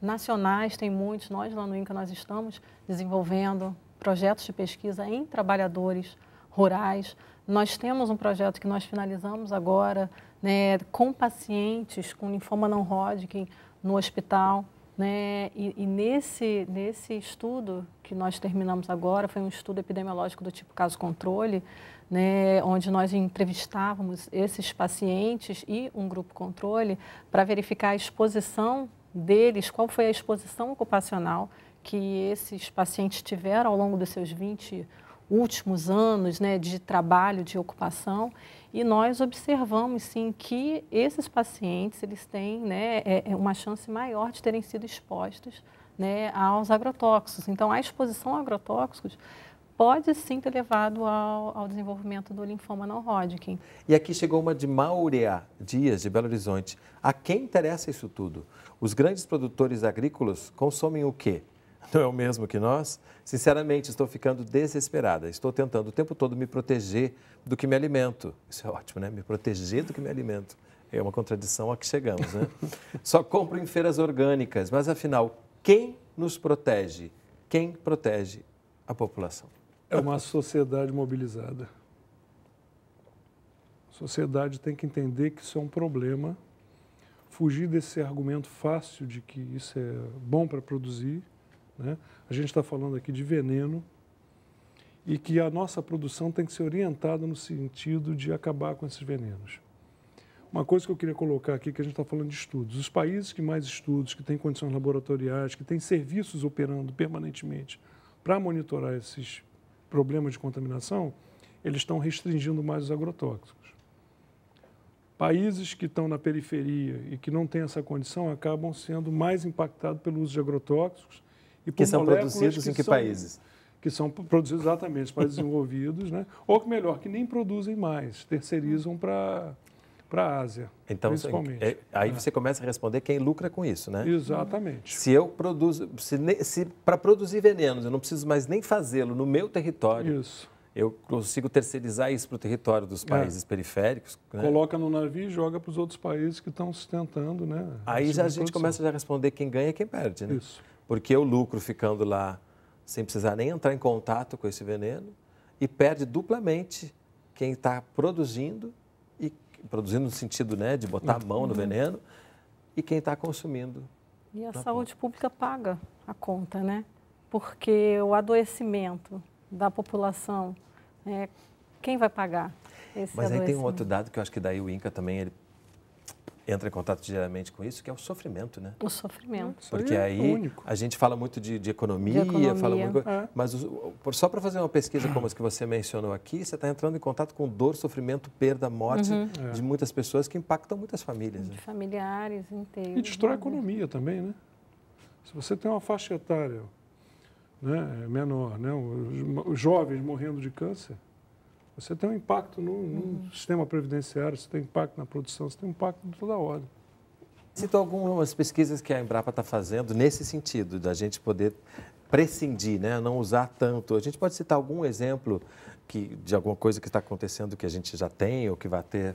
nacionais, tem muitos, nós lá no INCA nós estamos desenvolvendo projetos de pesquisa em trabalhadores rurais. Nós temos um projeto que nós finalizamos agora né, com pacientes com linfoma não Hodgkin no hospital. Né? E, e, nesse, nesse estudo que nós terminamos agora, foi um estudo epidemiológico do tipo caso controle, né, onde nós entrevistávamos esses pacientes e um grupo controle para verificar a exposição deles, qual foi a exposição ocupacional que esses pacientes tiveram ao longo dos seus 20 últimos anos né, de trabalho, de ocupação, e nós observamos sim que esses pacientes eles têm né, é, é uma chance maior de terem sido expostos né, aos agrotóxicos. Então, a exposição a agrotóxicos pode sim ter levado ao, ao desenvolvimento do linfoma não Hodgkin. E aqui chegou uma de Maurea Dias, de Belo Horizonte. A quem interessa isso tudo? Os grandes produtores agrícolas consomem o quê? Não é o mesmo que nós? Sinceramente, estou ficando desesperada. Estou tentando o tempo todo me proteger do que me alimento. Isso é ótimo, né? Me proteger do que me alimento. É uma contradição a que chegamos, né? Só compro em feiras orgânicas, mas afinal, quem nos protege? Quem protege a população? É uma sociedade mobilizada. A sociedade tem que entender que isso é um problema, fugir desse argumento fácil de que isso é bom para produzir. Né? A gente está falando aqui de veneno e que a nossa produção tem que ser orientada no sentido de acabar com esses venenos. Uma coisa que eu queria colocar aqui, é que a gente está falando de estudos. Os países que mais estudos, que têm condições laboratoriais, que têm serviços operando permanentemente para monitorar esses problema de contaminação, eles estão restringindo mais os agrotóxicos. Países que estão na periferia e que não têm essa condição acabam sendo mais impactados pelo uso de agrotóxicos e por que são produzidos que em que são, países? Que são produzidos exatamente para países desenvolvidos, né? ou melhor, que nem produzem mais, terceirizam para para a Ásia, então, principalmente. É, aí é. você começa a responder quem lucra com isso, né? Exatamente. Se eu produzo, se, se para produzir venenos eu não preciso mais nem fazê-lo no meu território, isso. eu consigo terceirizar isso para o território dos é. países é. periféricos. Né? Coloca no navio e joga para os outros países que estão sustentando, né? Aí já é a gente produção. começa a responder quem ganha e quem perde, né? Isso. Porque eu lucro ficando lá sem precisar nem entrar em contato com esse veneno e perde duplamente quem está produzindo produzindo no sentido né, de botar a mão no uhum. veneno, e quem está consumindo. E a saúde ponta. pública paga a conta, né? Porque o adoecimento da população, é, quem vai pagar esse Mas aí tem um outro dado que eu acho que daí o INCA também ele entra em contato diariamente com isso, que é o sofrimento, né? O sofrimento. Porque aí a gente fala muito de, de, economia, de economia, fala muito, é. mas o, só para fazer uma pesquisa como as que você mencionou aqui, você está entrando em contato com dor, sofrimento, perda, morte uhum. é. de muitas pessoas que impactam muitas famílias. Né? De né? familiares inteiros. E destrói a né? economia também, né? Se você tem uma faixa etária né, menor, né, os jovens morrendo de câncer, você tem um impacto no, no uhum. sistema previdenciário, você tem impacto na produção, você tem impacto em toda a ordem. Citou algumas pesquisas que a Embrapa está fazendo nesse sentido, da gente poder prescindir, né? não usar tanto. A gente pode citar algum exemplo que, de alguma coisa que está acontecendo que a gente já tem ou que vai ter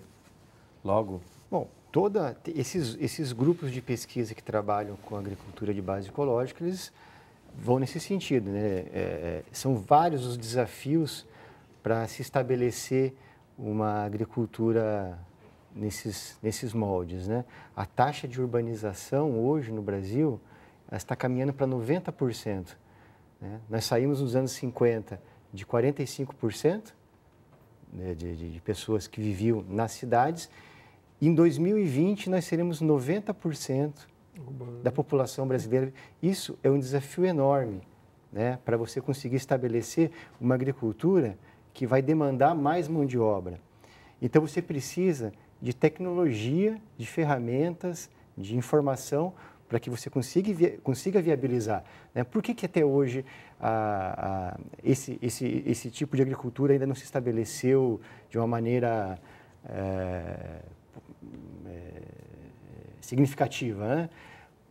logo? Bom, toda esses, esses grupos de pesquisa que trabalham com agricultura de base ecológica, eles vão nesse sentido. Né? É, é são vários os desafios para se estabelecer uma agricultura nesses, nesses moldes. Né? A taxa de urbanização hoje no Brasil está caminhando para 90%. Né? Nós saímos nos anos 50 de 45% né? de, de, de pessoas que viviam nas cidades. Em 2020, nós seremos 90% da população brasileira. Isso é um desafio enorme né? para você conseguir estabelecer uma agricultura que vai demandar mais mão de obra. Então você precisa de tecnologia, de ferramentas, de informação para que você consiga, consiga viabilizar. Né? Por que, que até hoje a, a, esse, esse, esse tipo de agricultura ainda não se estabeleceu de uma maneira é, é, significativa? Né?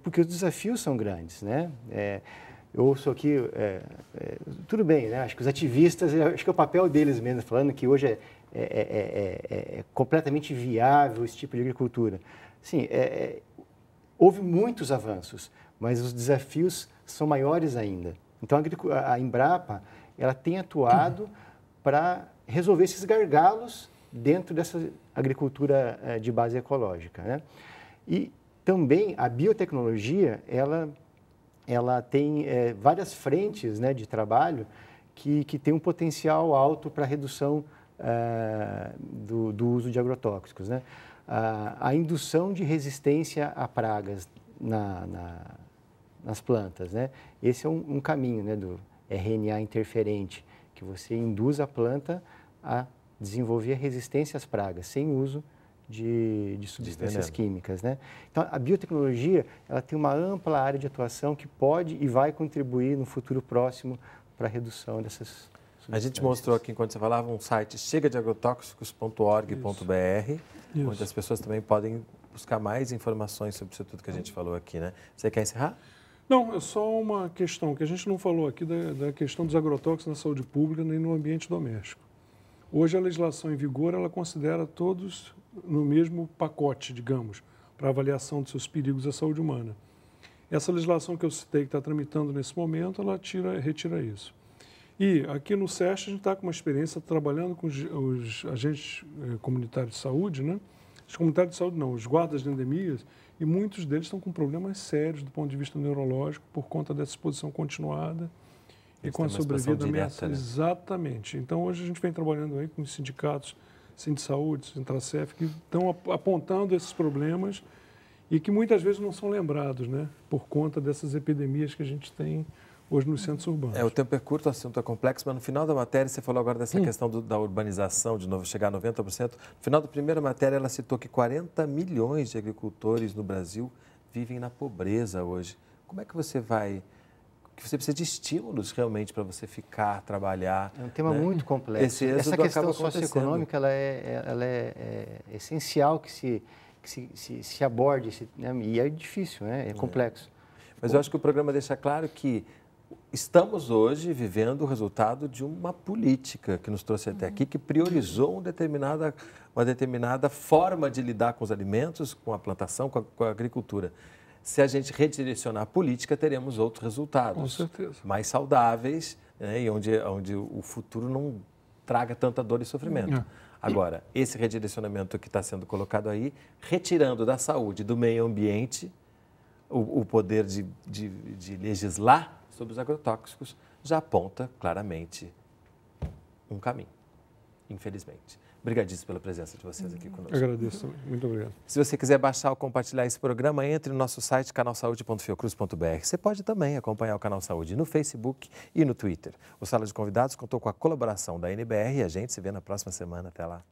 Porque os desafios são grandes. Né? É, eu ouço aqui, é, é, tudo bem, né? acho que os ativistas, acho que é o papel deles mesmo, falando que hoje é, é, é, é, é completamente viável esse tipo de agricultura. Sim, houve muitos avanços, mas os desafios são maiores ainda. Então a, a Embrapa ela tem atuado uhum. para resolver esses gargalos dentro dessa agricultura de base ecológica. Né? E também a biotecnologia, ela ela tem é, várias frentes né, de trabalho que, que tem um potencial alto para redução é, do, do, uso de agrotóxicos. Né? a indução de resistência a pragas na, na, nas plantas. Né? Esse é um, um caminho né, do RNA interferente, que você induz a planta a desenvolver resistência às pragas, sem uso de, de substâncias de químicas. Né? Então, a biotecnologia ela tem uma ampla área de atuação que pode e vai contribuir no futuro próximo para a redução dessas a gente mostrou aqui, enquanto você falava, um site chega de onde as pessoas também podem buscar mais informações sobre isso tudo que a gente falou aqui, né? Você quer encerrar? Não, é só uma questão que a gente não falou aqui da, da questão dos agrotóxicos na saúde pública nem no ambiente doméstico. Hoje a legislação em vigor ela considera todos no mesmo pacote, digamos, para avaliação dos seus perigos à saúde humana. Essa legislação que eu citei, que está tramitando nesse momento, ela tira, retira isso. E aqui no SESC a gente está com uma experiência trabalhando com os, os agentes eh, comunitários de saúde, né? Os comunitários de saúde não, os guardas de endemias, e muitos deles estão com problemas sérios do ponto de vista neurológico por conta dessa exposição continuada Eles e com a sobrevida direta, ameaça. Né? Exatamente. Então hoje a gente vem trabalhando aí com os sindicatos de Saúde, Sintracef, que estão apontando esses problemas e que muitas vezes não são lembrados, né? Por conta dessas epidemias que a gente tem hoje nos centros urbanos. É, o tempo é curto, o assunto é complexo, mas no final da matéria você falou agora dessa hum. questão do, da urbanização, de novo, chegar a 90%. No final da primeira matéria, ela citou que 40 milhões de agricultores no Brasil vivem na pobreza hoje. Como é que você vai que você precisa de estímulos realmente para você ficar, trabalhar. É um tema né? muito complexo. Essa questão socioeconômica ela é, é, ela é, é essencial que se, que se, se, se aborde, se, né? e é difícil, né? é, é. complexo. É. Mas Bom, eu acho que o programa deixa claro que estamos hoje vivendo o resultado de uma política que nos trouxe até aqui, que priorizou um determinada, uma determinada forma de lidar com os alimentos, com a plantação, com a, com a agricultura se a gente redirecionar a política, teremos outros resultados. Com certeza. Mais saudáveis né, e onde, onde o futuro não traga tanta dor e sofrimento. É. Agora, esse redirecionamento que está sendo colocado aí, retirando da saúde, do meio ambiente, o, o poder de, de, de legislar sobre os agrotóxicos, já aponta claramente um caminho, infelizmente. Obrigadíssimo pela presença de vocês aqui conosco. agradeço, muito obrigado. Se você quiser baixar ou compartilhar esse programa, entre no nosso site canalsaude.fiocruz.br. Você pode também acompanhar o Canal Saúde no Facebook e no Twitter. O Sala de Convidados contou com a colaboração da NBR e a gente se vê na próxima semana. Até lá.